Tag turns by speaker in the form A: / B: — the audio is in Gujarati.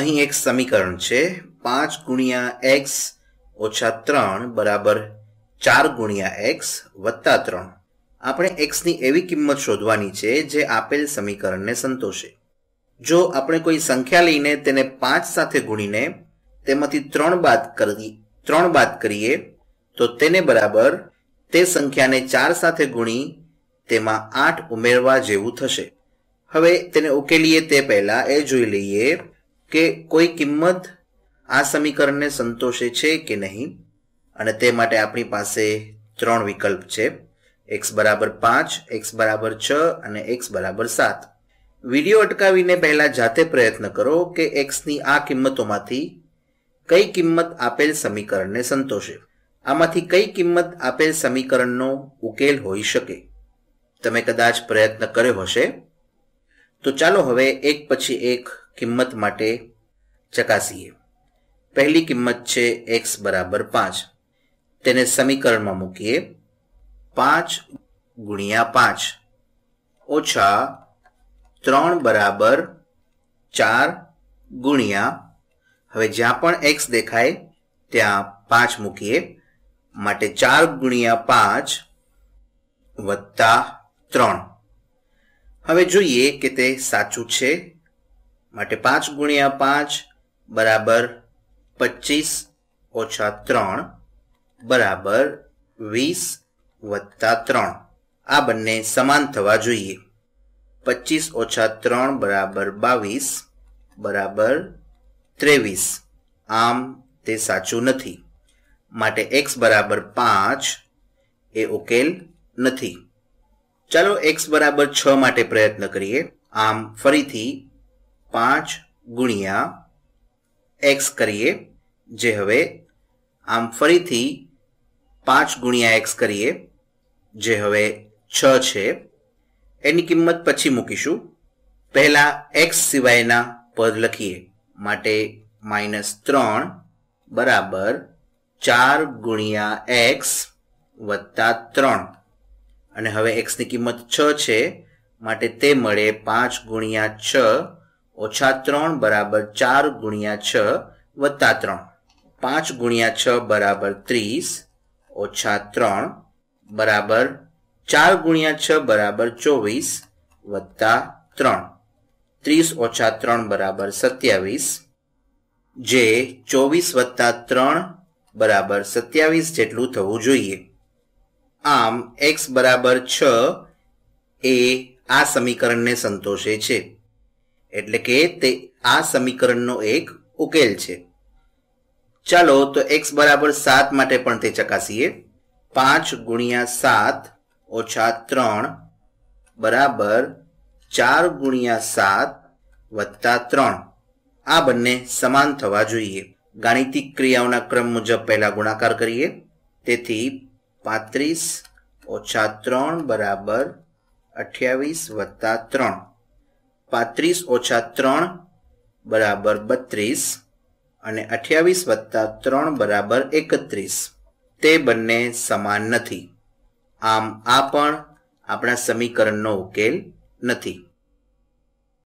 A: અહીં એક સમીકરણ છે પાંચ ગુણ્યા એક્સ ઓછા ત્રણ બરાબર ચાર ગુણ્યા એક્સ વત્તા ત્રણ આપણે એક્સની એવી કિંમત શોધવાની છે જે આપેલ સમીકરણને સંતોષે જો આપણે કોઈ સંખ્યા લઈને તેને પાંચ સાથે ગુણીને તેમાંથી ત્રણ બાદ કરી ત્રણ બાદ કરીએ તો તેને બરાબર તે સંખ્યાને ચાર સાથે ગુણી તેમાં આઠ ઉમેરવા જેવું થશે હવે તેને ઉકેલીએ તે પહેલાં એ જોઈ લઈએ કે કોઈ કિંમત આ સમીકરણને સંતોષે છે કે નહીં અને તે માટે આપણી પાસે ત્રણ વિકલ્પ છે એક્સ બરાબર પાંચ એક્સ બરાબર છ અને એક્સ બરાબર સાત વિડીયો અટકાવીને પહેલાં જાતે પ્રયત્ન કરો કે એક્સની આ કિંમતોમાંથી કઈ કિંમત આપેલ સમીકરણને સંતોષે આમાંથી કઈ કિંમત આપેલ સમીકરણનો ઉકેલ હોઈ શકે તમે કદાચ પ્રયત્ન કર્યો હશે તો ચાલો હવે એક પછી એક કિંમત માટે ચકાસીએ પહેલી કિંમત છે એક્સ બરાબર પાંચ તેને સમીકરણમાં મૂકીએ પાંચ ગુણ્યા પાંચ ઓછા ત્રણ બરાબર ચાર ગુણ્યા હવે જ્યાં પણ એક્સ દેખાય ત્યાં પાંચ મૂકીએ માટે ચાર ગુણ્યા પાંચ વત્તા ત્રણ હવે જોઈએ કે તે સાચું છે માટે પાંચ ગુણ્યા પાંચ બરાબર પચીસ ઓછા ત્રણ બરાબર વીસ વત્તા ત્રણ આ બંને સમાન થવા જોઈએ પચીસ ઓછા ત્રણ બરાબર બાવીસ બરાબર ત્રેવીસ આમ તે સાચું નથી માટે એક્સ બરાબર પાંચ એ ઉકેલ નથી ચાલો એક્સ બરાબર છ માટે પ્રયત્ન કરીએ આમ ફરીથી પાંચ ગુણ્યા એક્સ કરીએ જે હવે આમ ફરીથી પાંચ ગુણ્યા એક્સ કરીએ જે હવે છ છે એની કિંમત પછી મૂકીશું પહેલાં એક્સ સિવાયના પદ લખીએ માટે માઇનસ ત્રણ બરાબર ચાર ગુણ્યા એક્સ વત્તા ત્રણ અને હવે એક્સની કિંમત છ છે માટે તે મળે પાંચ ગુણ્યા છ ઓછા ત્રણ બરાબર ચાર ગુણ્યા છ વત્તા ત્રણ પાંચ ગુણ્યા છ બરાબર ત્રીસ ઓછા ત્રણ બરાબર ચાર ગુણ્યા છ બરાબર ચોવીસ વત્તા ત્રણ ત્રીસ ઓછા ત્રણ બરાબર સત્યાવીસ જે ચોવીસ વત્તા ત્રણ બરાબર સત્યાવીસ જેટલું થવું જોઈએ આમ એક્સ બરાબર છ એ આ સમીકરણને સંતોષે છે એટલે કે તે આ સમીકરણનો એક ઉકેલ છે ચાલો તો એક્સ બરાબર સાત માટે પણ તે ચકાસીએ પાંચ ગુણ્યા સાત ઓછા ત્રણ બરાબર ચાર ગુણ્યા સાત વત્તા ત્રણ આ બંને સમાન થવા જોઈએ ગાણિતિક ક્રિયાઓના ક્રમ મુજબ પહેલા ગુણાકાર કરીએ તેથી પાંત્રીસ ઓછા ત્રણ બરાબર અઠ્યાવીસ વત્તા ત્રણ પાંત્રીસ ઓછા ત્રણ બરાબર બત્રીસ અને અઠ્યાવીસ વત્તા ત્રણ બરાબર એકત્રીસ તે બંને સમાન નથી આમ આ પણ આપણા સમીકરણનો ઉકેલ નથી